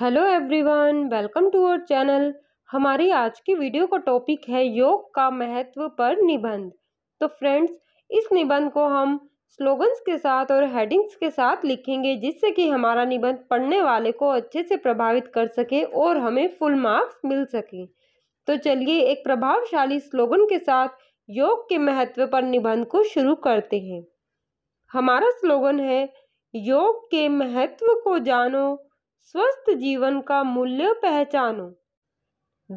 hello everyone welcome to our channel हमारी आज की वीडियो का टॉपिक है योग का महत्व पर निबंध तो फ्रेंड्स इस निबंध को हम स्लोगन्स के साथ और हेडिंग्स के साथ लिखेंगे जिससे कि हमारा निबंध पढ़ने वाले को अच्छे से प्रभावित कर सके और हमें फुल मार्क्स मिल सके तो चलिए एक प्रभावशाली स्लोगन के साथ योग के महत्व पर निबंध को शुरू करते हैं हमारा स्लोगन है योग के महत्व को जानो स्वस्थ जीवन का मूल्य पहचानो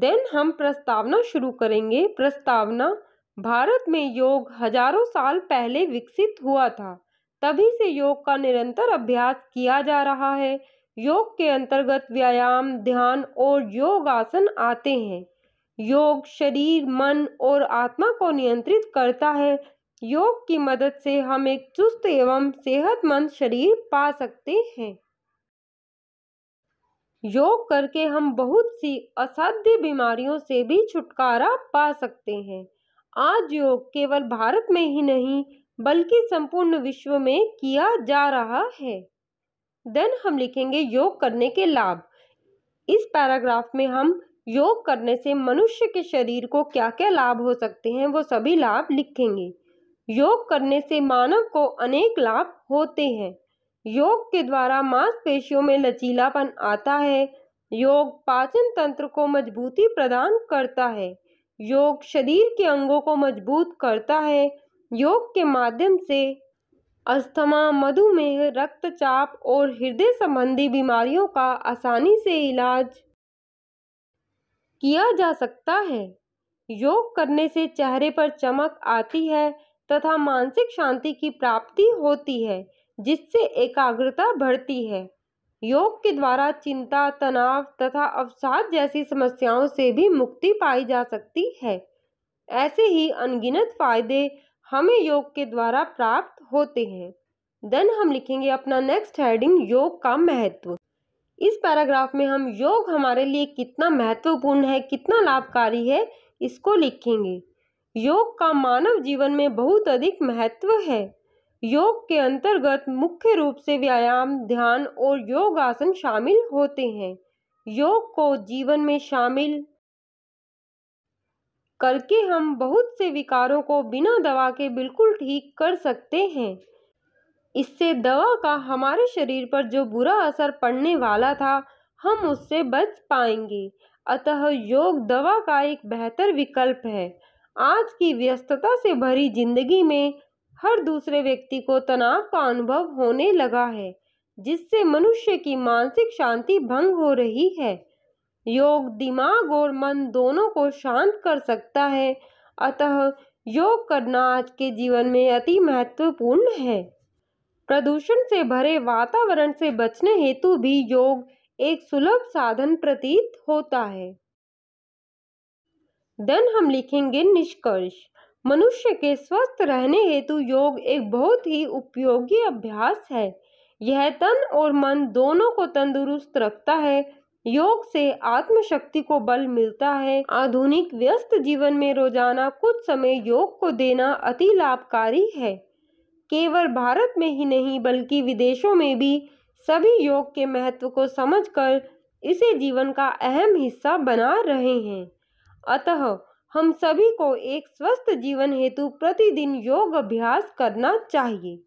देन हम प्रस्तावना शुरू करेंगे प्रस्तावना भारत में योग हजारों साल पहले विकसित हुआ था तभी से योग का निरंतर अभ्यास किया जा रहा है योग के अंतर्गत व्यायाम ध्यान और योग आसन आते हैं योग शरीर मन और आत्मा को नियंत्रित करता है योग की मदद से हम एक चुस्त एवं सेहतमंद शरीर पा सकते हैं योग करके हम बहुत सी असाध्य बीमारियों से भी छुटकारा पा सकते हैं आज योग केवल भारत में ही नहीं बल्कि संपूर्ण विश्व में किया जा रहा है देन हम लिखेंगे योग करने के लाभ इस पैराग्राफ में हम योग करने से मनुष्य के शरीर को क्या क्या लाभ हो सकते हैं वो सभी लाभ लिखेंगे योग करने से मानव को अनेक लाभ होते हैं योग के द्वारा मांसपेशियों में लचीलापन आता है योग पाचन तंत्र को मजबूती प्रदान करता है योग शरीर के अंगों को मजबूत करता है योग के माध्यम से अस्थमा मधुमेह रक्तचाप और हृदय संबंधी बीमारियों का आसानी से इलाज किया जा सकता है योग करने से चेहरे पर चमक आती है तथा मानसिक शांति की प्राप्ति होती है जिससे एकाग्रता बढ़ती है योग के द्वारा चिंता तनाव तथा अवसाद जैसी समस्याओं से भी मुक्ति पाई जा सकती है ऐसे ही अनगिनत फायदे हमें योग के द्वारा प्राप्त होते हैं देन हम लिखेंगे अपना नेक्स्ट हेडिंग योग का महत्व इस पैराग्राफ में हम योग हमारे लिए कितना महत्वपूर्ण है कितना लाभकारी है इसको लिखेंगे योग का मानव जीवन में बहुत अधिक महत्व है योग के अंतर्गत मुख्य रूप से व्यायाम ध्यान और योग आसन शामिल होते हैं योग को जीवन में शामिल करके हम बहुत से विकारों को बिना दवा के बिल्कुल ठीक कर सकते हैं इससे दवा का हमारे शरीर पर जो बुरा असर पड़ने वाला था हम उससे बच पाएंगे अतः योग दवा का एक बेहतर विकल्प है आज की व्यस्तता से भरी जिंदगी में हर दूसरे व्यक्ति को तनाव का अनुभव होने लगा है जिससे मनुष्य की मानसिक शांति भंग हो रही है योग दिमाग और मन दोनों को शांत कर सकता है अतः योग करना आज के जीवन में अति महत्वपूर्ण है प्रदूषण से भरे वातावरण से बचने हेतु भी योग एक सुलभ साधन प्रतीत होता है देन हम लिखेंगे निष्कर्ष मनुष्य के स्वस्थ रहने हेतु योग एक बहुत ही उपयोगी अभ्यास है यह तन और मन दोनों को तंदुरुस्त रखता है योग से आत्मशक्ति को बल मिलता है आधुनिक व्यस्त जीवन में रोजाना कुछ समय योग को देना अति लाभकारी है केवल भारत में ही नहीं बल्कि विदेशों में भी सभी योग के महत्व को समझकर इसे जीवन का अहम हिस्सा बना रहे हैं अतः हम सभी को एक स्वस्थ जीवन हेतु प्रतिदिन योग अभ्यास करना चाहिए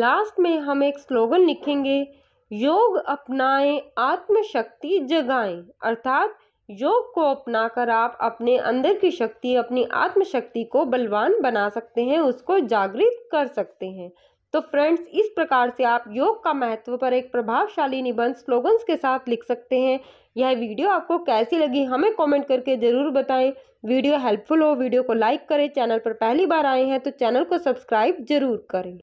लास्ट में हम एक स्लोगन लिखेंगे योग अपनाएं आत्मशक्ति जगाएं अर्थात योग को अपनाकर आप अपने अंदर की शक्ति अपनी आत्मशक्ति को बलवान बना सकते हैं उसको जागृत कर सकते हैं तो फ्रेंड्स इस प्रकार से आप योग का महत्व पर एक प्रभावशाली निबंध स्लोगन्स के साथ लिख सकते हैं यह वीडियो आपको कैसी लगी हमें कमेंट करके ज़रूर बताएं वीडियो हेल्पफुल हो वीडियो को लाइक करें चैनल पर पहली बार आए हैं तो चैनल को सब्सक्राइब जरूर करें